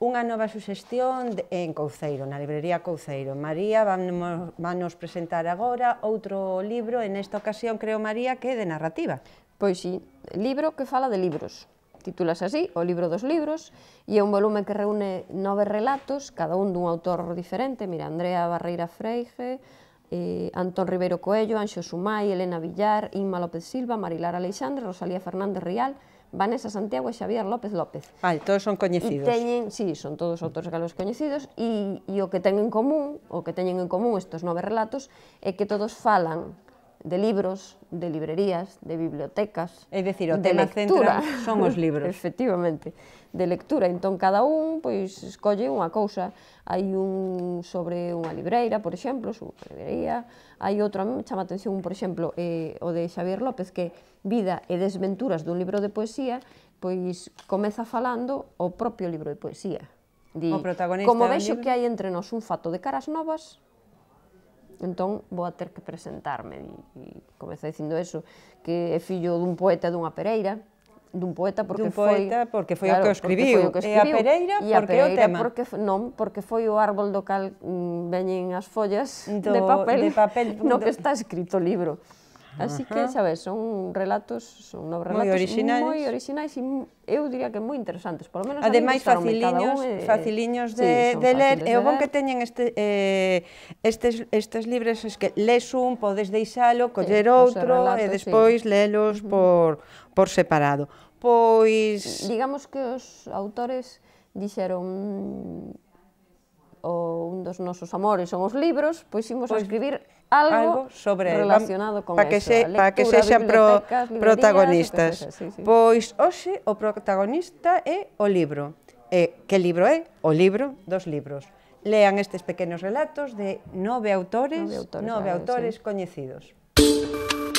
unha nova suxestión en Couceiro, na librería Couceiro. María vannos, vannos presentar agora outro libro, en esta ocasión creo María que é de narrativa. Pois si, libro que fala de libros. Titúlase así, o libro dos libros, e é un volume que reúne nove relatos, cada un dun autor diferente, mira, Andrea Barreira Freige, eh, Antón Ribeiro Coello, Anxo Sumai, Elena Villar, Inma López Silva, Marilar Alexandre, Rosalía Fernández Rial, Vanessa Santiago e Xavier López López. Vale, todos son coñecidos. teñen, sí, son todos autores galos coñecidos e, e o que teñen en común, o que teñen en común estes nove relatos é que todos falan de libros, de librerías, de bibliotecas. É dicir, o tema lectura. central son os libros. Efectivamente, de lectura. Entón, cada un pois escolle unha cousa. Hai un sobre unha libreira, por exemplo, súa librería. Hai outro, a mí me chama a atención, por exemplo, eh, o de Xavier López, que Vida e desventuras dun libro de poesía, pois comeza falando o propio libro de poesía. Di, o protagonista como vexo que hai entre nós un fato de caras novas, entón vou a ter que presentarme. E, e dicindo eso, que é fillo dun poeta dunha pereira, dun poeta porque dun poeta, foi porque foi claro, o que o escribiu, o que escribiu e a Pereira e a porque Pereira o tema. Porque non, porque foi o árbol do cal mm, veñen as follas do, de papel, de papel do, no que está escrito o libro. Así que, xa ves, son relatos, son novos relatos moi orixinais, moi orixinais e eu diría que moi interesantes, por lo menos Ademais faciliños, un, faciliños de, sí, de ler, e o bon que teñen este, eh, estes, estes libres es que les un, podes deixalo, coller pois sí, outro relato, e despois sí. lelos por, por separado. Pois... Digamos que os autores dixeron dos nosos amores son os libros, pois imos pois, a escribir algo, algo sobre relacionado con para que eso, para que sexan pro, protagonistas. sí, sí. Pois hoxe o protagonista é o libro. E que libro é? O libro dos libros. Lean estes pequenos relatos de nove autores, nove autores, nove autores, eh, autores sí. coñecidos.